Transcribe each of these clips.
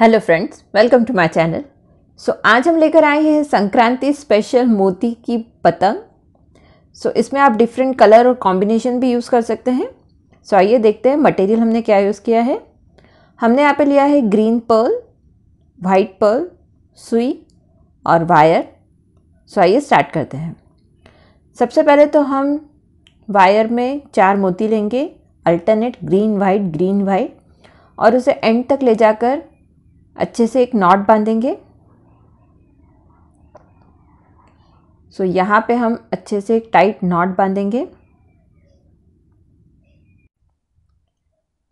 hello friends welcome to my channel so आज हम लेकर आए हैं संक्रांति स्पेशल मोती की पतंग सो so, इसमें आप डिफरेंट कलर और कॉम्बिनेशन भी यूज़ कर सकते हैं सो so, आइए देखते हैं मटेरियल हमने क्या यूज़ किया है हमने यहाँ पे लिया है ग्रीन पर्ल वाइट पर्ल सुई और वायर सो so, आइए स्टार्ट करते हैं सबसे पहले तो हम वायर में चार मोती लेंगे alternate green white green white और उसे एंड तक ले जाकर अच्छे से एक नॉट बांधेंगे सो so, यहाँ पे हम अच्छे से एक टाइट नॉट बांधेंगे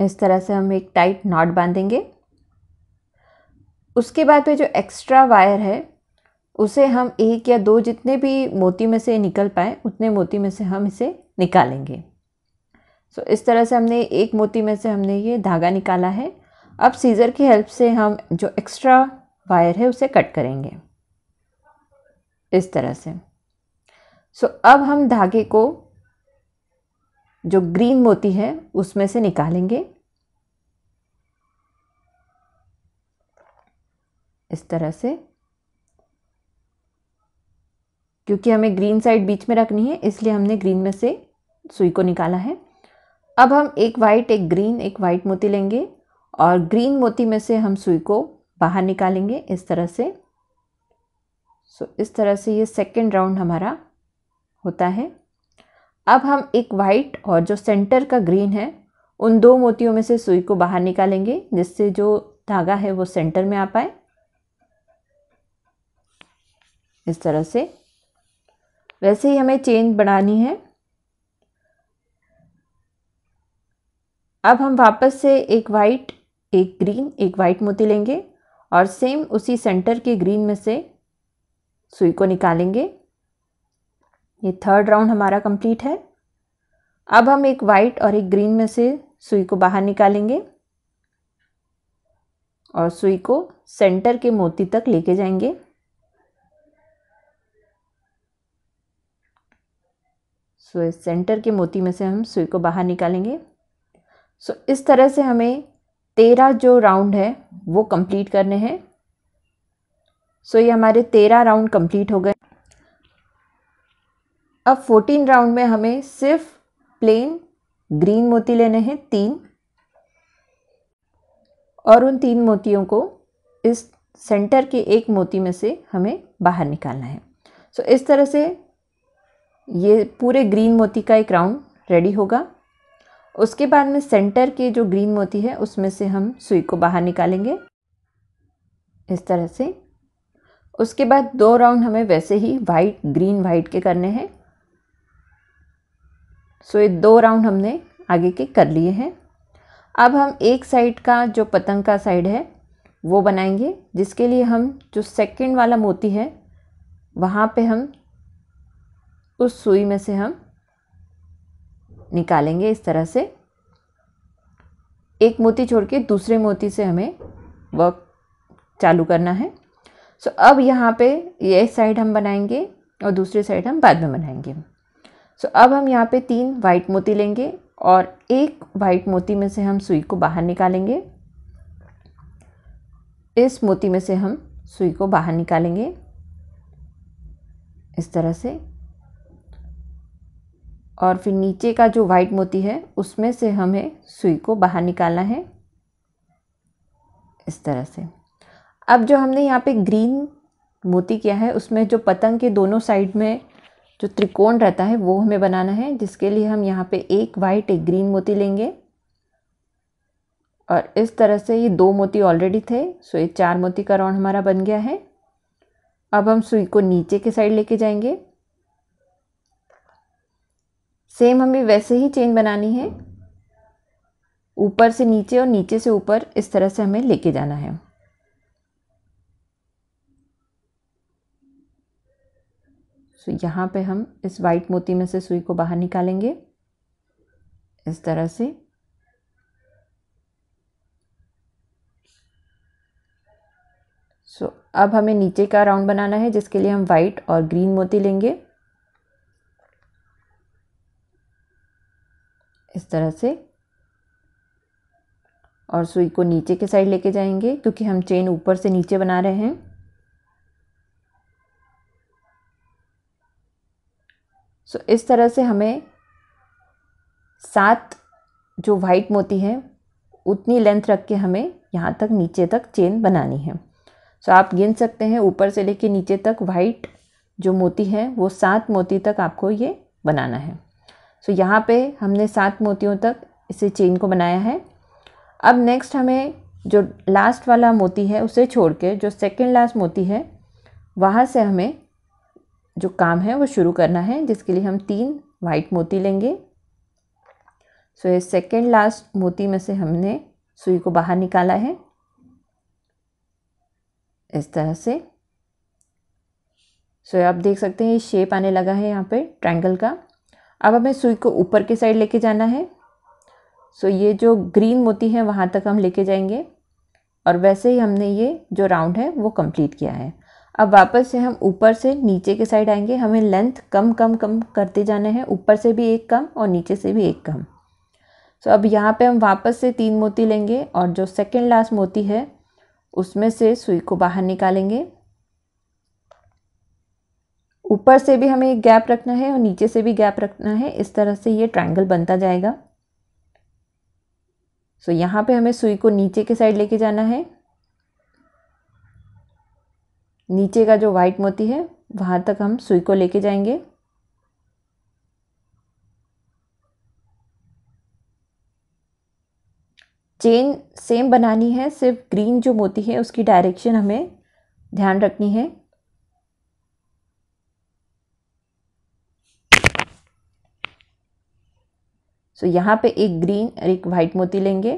इस तरह से हम एक टाइट नॉट बांधेंगे उसके बाद पे जो एक्स्ट्रा वायर है उसे हम एक या दो जितने भी मोती में से निकल पाए उतने मोती में से हम इसे निकालेंगे सो so, इस तरह से हमने एक मोती में से हमने ये धागा निकाला है अब सीज़र की हेल्प से हम जो एक्स्ट्रा वायर है उसे कट करेंगे इस तरह से सो so, अब हम धागे को जो ग्रीन मोती है उसमें से निकालेंगे इस तरह से क्योंकि हमें ग्रीन साइड बीच में रखनी है इसलिए हमने ग्रीन में से सुई को निकाला है अब हम एक वाइट एक ग्रीन एक वाइट मोती लेंगे और ग्रीन मोती में से हम सुई को बाहर निकालेंगे इस तरह से सो इस तरह से ये सेकेंड राउंड हमारा होता है अब हम एक वाइट और जो सेंटर का ग्रीन है उन दो मोतियों में से सुई को बाहर निकालेंगे जिससे जो धागा है वो सेंटर में आ पाए इस तरह से वैसे ही हमें चेन बनानी है अब हम वापस से एक वाइट एक ग्रीन एक वाइट मोती लेंगे और सेम उसी सेंटर के ग्रीन में से सुई को निकालेंगे ये थर्ड राउंड हमारा कंप्लीट है अब हम एक वाइट और एक ग्रीन में से सुई को बाहर निकालेंगे और सुई को सेंटर के मोती तक लेके जाएंगे सो इस सेंटर के मोती में से हम सुई को बाहर निकालेंगे सो इस तरह से हमें तेरह जो राउंड है वो कंप्लीट करने हैं सो ये हमारे तेरह राउंड कंप्लीट हो गए अब फोर्टीन राउंड में हमें सिर्फ प्लेन ग्रीन मोती लेने हैं तीन और उन तीन मोतियों को इस सेंटर के एक मोती में से हमें बाहर निकालना है सो so, इस तरह से ये पूरे ग्रीन मोती का एक राउंड रेडी होगा उसके बाद में सेंटर के जो ग्रीन मोती है उसमें से हम सुई को बाहर निकालेंगे इस तरह से उसके बाद दो राउंड हमें वैसे ही वाइट ग्रीन वाइट के करने हैं सो ये दो राउंड हमने आगे के कर लिए हैं अब हम एक साइड का जो पतंग का साइड है वो बनाएंगे जिसके लिए हम जो सेकंड वाला मोती है वहाँ पे हम उस सुई में से हम निकालेंगे इस तरह से एक मोती छोड़ के दूसरे मोती से हमें वर्क चालू करना है सो so, अब यहाँ पे ये साइड हम बनाएंगे और दूसरी साइड हम बाद में बनाएंगे सो so, अब हम यहाँ पे तीन वाइट मोती लेंगे और एक वाइट मोती में से हम सुई को बाहर निकालेंगे इस मोती में से हम सुई को बाहर निकालेंगे इस तरह से और फिर नीचे का जो वाइट मोती है उसमें से हमें सुई को बाहर निकालना है इस तरह से अब जो हमने यहाँ पे ग्रीन मोती किया है उसमें जो पतंग के दोनों साइड में जो त्रिकोण रहता है वो हमें बनाना है जिसके लिए हम यहाँ पे एक वाइट एक ग्रीन मोती लेंगे और इस तरह से ये दो मोती ऑलरेडी थे सो ये चार मोती का राउंड हमारा बन गया है अब हम सुई को नीचे के साइड लेके जाएंगे सेम हमें वैसे ही चेन बनानी है ऊपर से नीचे और नीचे से ऊपर इस तरह से हमें लेके जाना है सो so, यहाँ पे हम इस वाइट मोती में से सुई को बाहर निकालेंगे इस तरह से सो so, अब हमें नीचे का राउंड बनाना है जिसके लिए हम वाइट और ग्रीन मोती लेंगे इस तरह से और सुई को नीचे के साइड लेके जाएंगे क्योंकि हम चेन ऊपर से नीचे बना रहे हैं सो इस तरह से हमें सात जो वाइट मोती हैं उतनी लेंथ रख के हमें यहाँ तक नीचे तक चेन बनानी है सो आप गिन सकते हैं ऊपर से लेके नीचे तक वाइट जो मोती हैं वो सात मोती तक आपको ये बनाना है सो so, यहाँ पे हमने सात मोतियों तक इसे चेन को बनाया है अब नेक्स्ट हमें जो लास्ट वाला मोती है उसे छोड़ के जो सेकेंड लास्ट मोती है वहाँ से हमें जो काम है वो शुरू करना है जिसके लिए हम तीन वाइट मोती लेंगे सो ये सेकेंड लास्ट मोती में से हमने सुई को बाहर निकाला है इस तरह से सो so, आप देख सकते हैं ये शेप आने लगा है यहाँ पे ट्रायंगल का अब हमें सुई को ऊपर की साइड लेके जाना है सो ये जो ग्रीन मोती है वहाँ तक हम लेके जाएंगे और वैसे ही हमने ये जो राउंड है वो कंप्लीट किया है अब वापस से हम ऊपर से नीचे के साइड आएंगे हमें लेंथ कम कम कम करते जाना है ऊपर से भी एक कम और नीचे से भी एक कम सो अब यहाँ पे हम वापस से तीन मोती लेंगे और जो सेकंड लास्ट मोती है उसमें से सुई को बाहर निकालेंगे ऊपर से भी हमें एक गैप रखना है और नीचे से भी गैप रखना है इस तरह से ये ट्रायंगल बनता जाएगा सो so, यहाँ पे हमें सुई को नीचे के साइड लेके जाना है नीचे का जो वाइट मोती है वहाँ तक हम सुई को लेके जाएंगे चेन सेम बनानी है सिर्फ ग्रीन जो मोती है उसकी डायरेक्शन हमें ध्यान रखनी है सो यहाँ पे एक ग्रीन और एक वाइट मोती लेंगे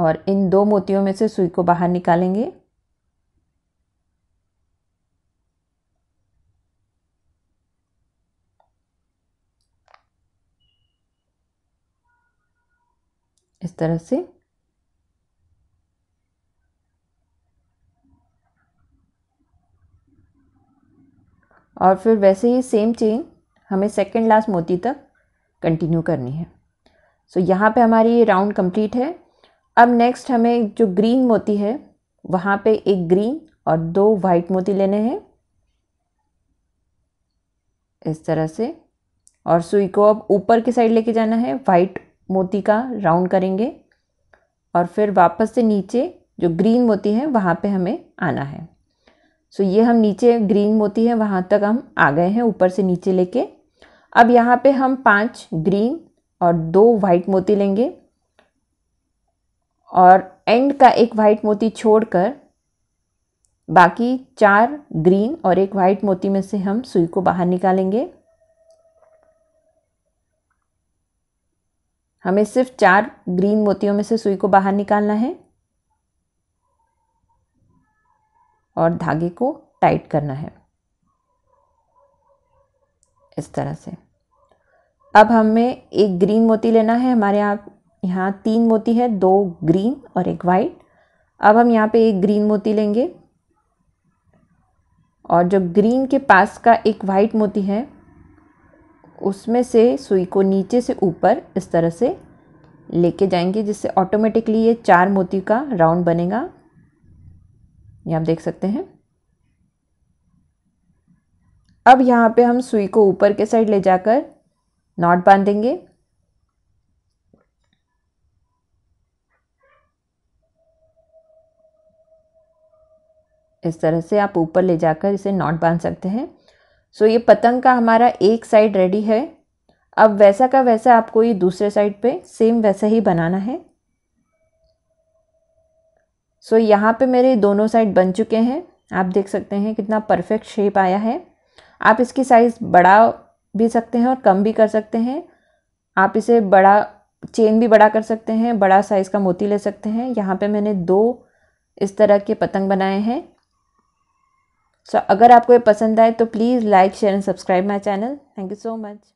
और इन दो मोतियों में से सुई को बाहर निकालेंगे इस तरह से और फिर वैसे ही सेम चेन हमें सेकेंड लास्ट मोती तक कंटिन्यू करनी है सो so, यहाँ पे हमारी ये राउंड कंप्लीट है अब नेक्स्ट हमें जो ग्रीन मोती है वहाँ पे एक ग्रीन और दो वाइट मोती लेने हैं इस तरह से और सुई को अब ऊपर की साइड लेके जाना है वाइट मोती का राउंड करेंगे और फिर वापस से नीचे जो ग्रीन मोती है वहाँ पे हमें आना है सो so, ये हम नीचे ग्रीन मोती है वहाँ तक हम आ गए हैं ऊपर से नीचे लेके अब यहाँ पे हम पांच ग्रीन और दो वाइट मोती लेंगे और एंड का एक वाइट मोती छोड़कर बाकी चार ग्रीन और एक वाइट मोती में से हम सुई को बाहर निकालेंगे हमें सिर्फ चार ग्रीन मोतियों में से सुई को बाहर निकालना है और धागे को टाइट करना है इस तरह से अब हमें एक ग्रीन मोती लेना है हमारे यहाँ यहाँ तीन मोती है दो ग्रीन और एक वाइट अब हम यहाँ पे एक ग्रीन मोती लेंगे और जो ग्रीन के पास का एक वाइट मोती है उसमें से सुई को नीचे से ऊपर इस तरह से लेके जाएंगे जिससे ऑटोमेटिकली ये चार मोती का राउंड बनेगा ये आप देख सकते हैं अब यहाँ पे हम सुई को ऊपर के साइड ले जाकर नॉट बांधेंगे इस तरह से आप ऊपर ले जाकर इसे नॉट बांध सकते हैं सो so, ये पतंग का हमारा एक साइड रेडी है अब वैसा का वैसा आपको ये दूसरे साइड पे सेम वैसा ही बनाना है सो so, यहाँ पे मेरे दोनों साइड बन चुके हैं आप देख सकते हैं कितना परफेक्ट शेप आया है आप इसकी साइज़ बड़ा भी सकते हैं और कम भी कर सकते हैं आप इसे बड़ा चेन भी बड़ा कर सकते हैं बड़ा साइज़ का मोती ले सकते हैं यहाँ पे मैंने दो इस तरह के पतंग बनाए हैं सो so, अगर आपको ये पसंद आए तो please like share and subscribe my channel thank you so much